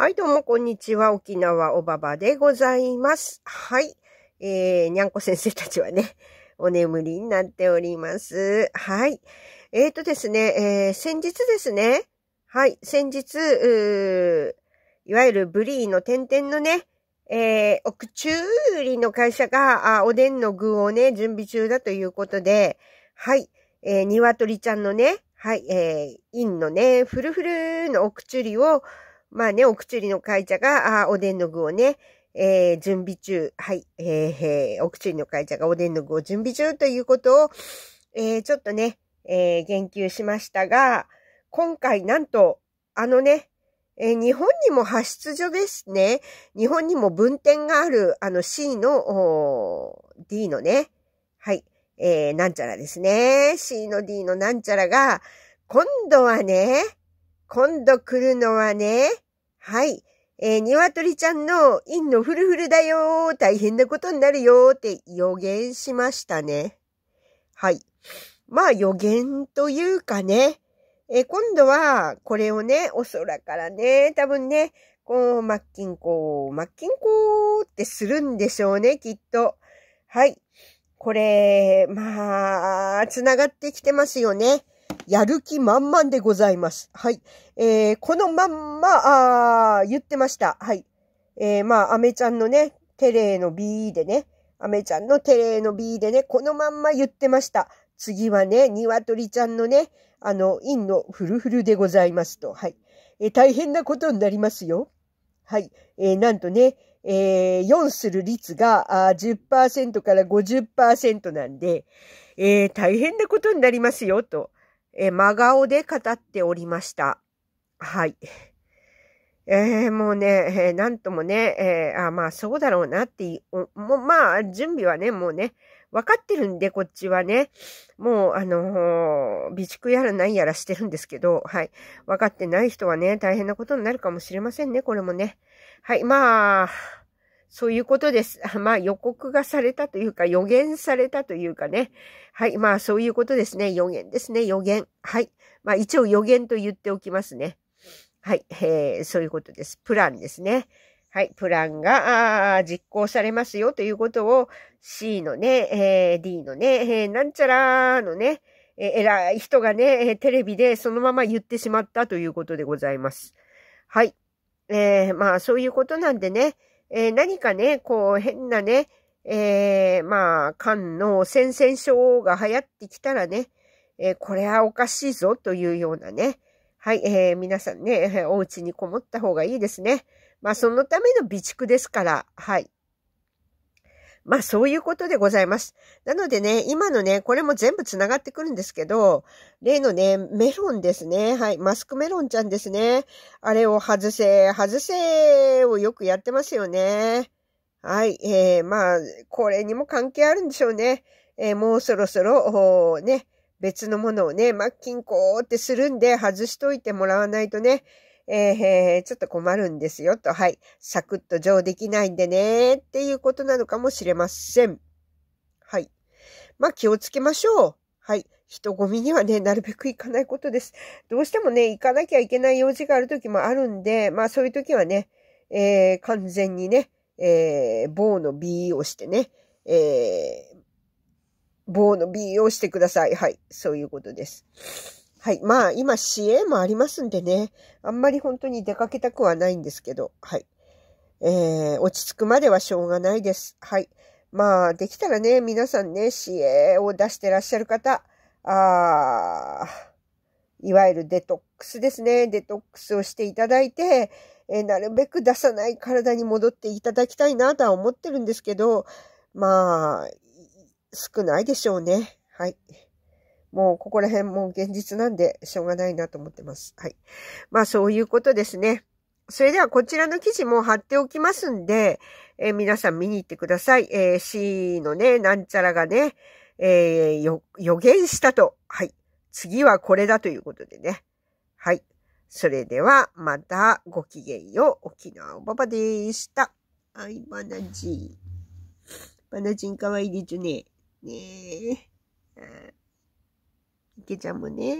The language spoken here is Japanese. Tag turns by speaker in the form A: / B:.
A: はい、どうも、こんにちは。沖縄おばばでございます。はい。えー、にゃんこ先生たちはね、お眠りになっております。はい。えーとですね、えー、先日ですね、はい、先日、いわゆるブリーの点々のね、えー、奥中売りの会社が、あおでんの具をね、準備中だということで、はい、えー、鶏ちゃんのね、はい、えー、インのね、フルフルの奥中売りを、まあね、お薬の会社が、あおでんの具をね、えー、準備中。はい。えー、お薬の会社がおでんの具を準備中ということを、えー、ちょっとね、えー、言及しましたが、今回なんと、あのね、えー、日本にも発出所ですね。日本にも分店がある、あの C の、D のね、はい、えー、なんちゃらですね。C の D のなんちゃらが、今度はね、今度来るのはね、はい、えー、鶏ちゃんの陰のフルフルだよ大変なことになるよって予言しましたね。はい。まあ予言というかね、えー、今度はこれをね、お空からね、多分ね、こう、マッキンコー、マッキンコーってするんでしょうね、きっと。はい。これ、まあ、繋がってきてますよね。やる気満々でございます。はい。えー、このまんま、あ言ってました。はい。えー、まあ、アメちゃんのね、テレの B でね、アメちゃんのテレの B でね、このまんま言ってました。次はね、リちゃんのね、あの、ンのフルフルでございますと。はい。えー、大変なことになりますよ。はい。えー、なんとね、えー、4する率があー10%から50%なんで、えー、大変なことになりますよ、と。え真顔で語っておりました。はい。えー、もうね、えー、なんともね、えー、あまあそうだろうなってう、もうまあ準備はね、もうね、分かってるんで、こっちはね、もうあのー、備蓄やらないやらしてるんですけど、はい。分かってない人はね、大変なことになるかもしれませんね、これもね。はい、まあ、そういうことです。まあ予告がされたというか予言されたというかね。はい。まあそういうことですね。予言ですね。予言。はい。まあ一応予言と言っておきますね。はい。えー、そういうことです。プランですね。はい。プランが実行されますよということを C のね、えー、D のね、えー、なんちゃらのね、えー、偉い人がね、テレビでそのまま言ってしまったということでございます。はい。えー、まあそういうことなんでね。えー、何かね、こう変なね、えー、まあ、肝の戦々症が流行ってきたらね、えー、これはおかしいぞというようなね、はい、えー、皆さんね、お家にこもった方がいいですね。まあ、そのための備蓄ですから、はい。まあそういうことでございます。なのでね、今のね、これも全部繋がってくるんですけど、例のね、メロンですね。はい、マスクメロンちゃんですね。あれを外せ、外せをよくやってますよね。はい、えー、まあ、これにも関係あるんでしょうね。えー、もうそろそろ、ね、別のものをね、まあ、金庫ってするんで外しといてもらわないとね、えー、ちょっと困るんですよと、はい、サクッと上できないんでね、っていうことなのかもしれません。はい。まあ、気をつけましょう。はい。人混みにはね、なるべく行かないことです。どうしてもね、行かなきゃいけない用事がある時もあるんで、まあそういう時はね、えー、完全にね、えー、棒の B をしてね、えー、棒の B をしてください。はい。そういうことです。はい。まあ、今、支援もありますんでね。あんまり本当に出かけたくはないんですけど、はい。えー、落ち着くまではしょうがないです。はい。まあ、できたらね、皆さんね、CA を出してらっしゃる方、あいわゆるデトックスですね。デトックスをしていただいて、えー、なるべく出さない体に戻っていただきたいなとは思ってるんですけど、まあ、少ないでしょうね。はい。もうここら辺も現実なんでしょうがないなと思ってます。はい。まあそういうことですね。それではこちらの記事も貼っておきますんで、えー、皆さん見に行ってください。えー、C のね、なんちゃらがね、えー、予言したと。はい。次はこれだということでね。はい。それではまたごきげんよう。沖縄おばばでした。はい、バナジン。バナジンかわいいですね。ねえ。いけちゃんもね。